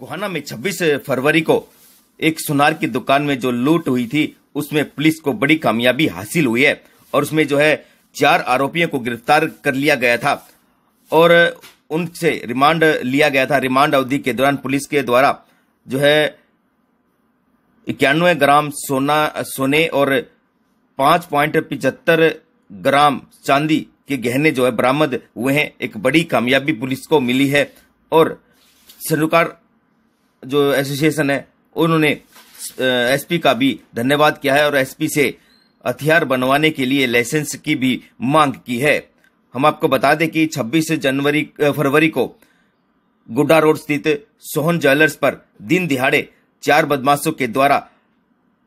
गोहाना में 26 फरवरी को एक सुनार की दुकान में जो लूट हुई थी उसमें पुलिस को बड़ी कामयाबी हासिल हुई है और उसमें जो है चार आरोपियों को गिरफ्तार कर लिया गया था और उनसे रिमांड लिया गया था रिमांड अवधि के दौरान पुलिस के द्वारा जो है इक्यानवे ग्राम सोना सोने और पांच पॉइंट पिचहत्तर ग्राम चांदी के गहने जो है बरामद हुए हैं एक बड़ी कामयाबी पुलिस को मिली है और सरकार जो एसोसिएशन है उन्होंने एसपी का भी धन्यवाद किया है और एसपी से हथियार बनवाने के लिए लाइसेंस की भी मांग की है हम आपको बता दें कि 26 जनवरी फरवरी को गुड्डा रोड स्थित सोहन ज्वेलर्स पर दिन दिहाड़े चार बदमाशों के द्वारा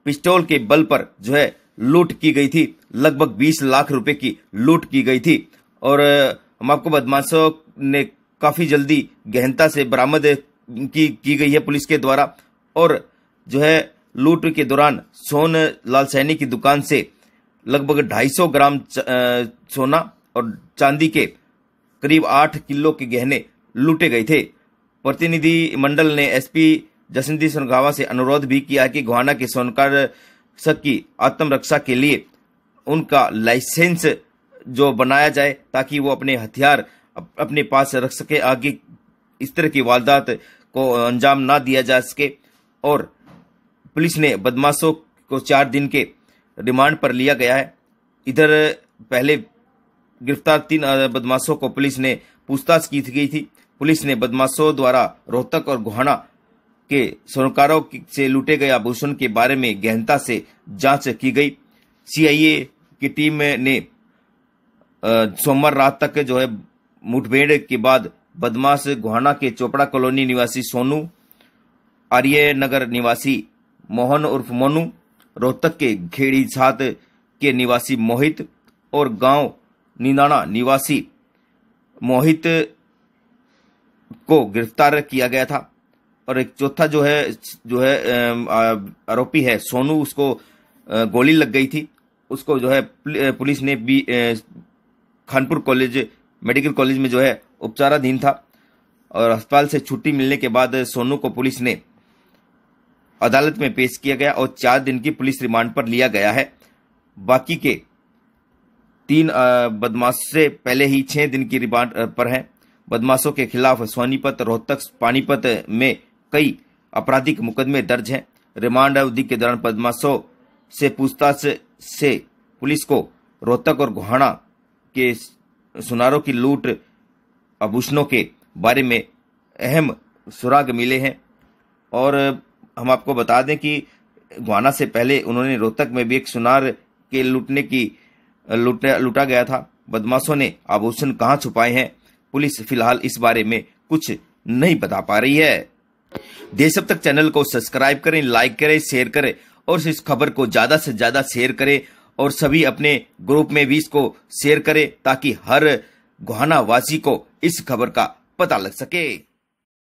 पिस्टौल के बल पर जो है लूट की गई थी लगभग 20 लाख रुपए की लूट की गई थी और हम आपको बदमाशों ने काफी जल्दी गहनता से बरामद की की गई है पुलिस के द्वारा और जो है लूट के दौरान सोन लाल सैनी की दुकान से लगभग 250 ग्राम सोना और चांदी के करीब 8 किलो के गहने लूटे गए थे प्रतिनिधि मंडल ने एसपी जसंती सोनगावा से अनुरोध भी किया कि गुहाना के सोनकार की आत्मरक्षा के लिए उनका लाइसेंस जो बनाया जाए ताकि वो अपने हथियार अपने पास रख सके आगे इस तरह की वारदात को अंजाम ना दिया जा सके और पुलिस ने बदमाशों को चार दिन के रिमांड पर लिया गया है इधर पहले गिरफ्तार तीन बदमाशों को पुलिस ने पूछताछ की गई थी पुलिस ने बदमाशों द्वारा रोहतक और गोहाना के स्वर्णकारों से लूटे गए आभूषण के बारे में गहनता से जांच की गई सीआईए की टीम ने सोमवार रात तक जो है मुठभेड़ के बाद बदमाश गुहाना के चोपड़ा कॉलोनी निवासी सोनू आर्य नगर निवासी मोहन उर्फ मोनू रोहतक के घेड़ी छात के निवासी मोहित और गांव निंदाना निवासी मोहित को गिरफ्तार किया गया था और एक चौथा जो है जो है आरोपी है सोनू उसको गोली लग गई थी उसको जो है पुलिस ने भी खानपुर कॉलेज मेडिकल कॉलेज में जो है उपचाराधीन था और अस्पताल से छुट्टी मिलने के बाद सोनू को पुलिस ने अदालत में पेश किया गया और चार दिन की पुलिस रिमांड पर लिया गया है बाकी के तीन बदमाश से पहले ही छह दिन की रिमांड पर हैं बदमाशों के खिलाफ सोनीपत रोहतक पानीपत में कई आपराधिक मुकदमे दर्ज हैं रिमांड अवधि के दौरान बदमाशों से पूछताछ से पुलिस को रोहतक और गोहाना के सुनारों की लूट आभूषणों के बारे में अहम सुराग मिले हैं और हम आपको बता दें कि गुआना से पहले उन्होंने रोहतक में भी एक सुनार के लूटने की लूटा लूटा गया था बदमाशों ने आभूषण कहाँ छुपाए हैं पुलिस फिलहाल इस बारे में कुछ नहीं बता पा रही है देश अब तक चैनल को सब्सक्राइब करें लाइक करें शेयर करें और इस खबर को ज्यादा से ज्यादा शेयर करें और सभी अपने ग्रुप में भी इसको शेयर करें ताकि हर गुहाना वासी को इस खबर का पता लग सके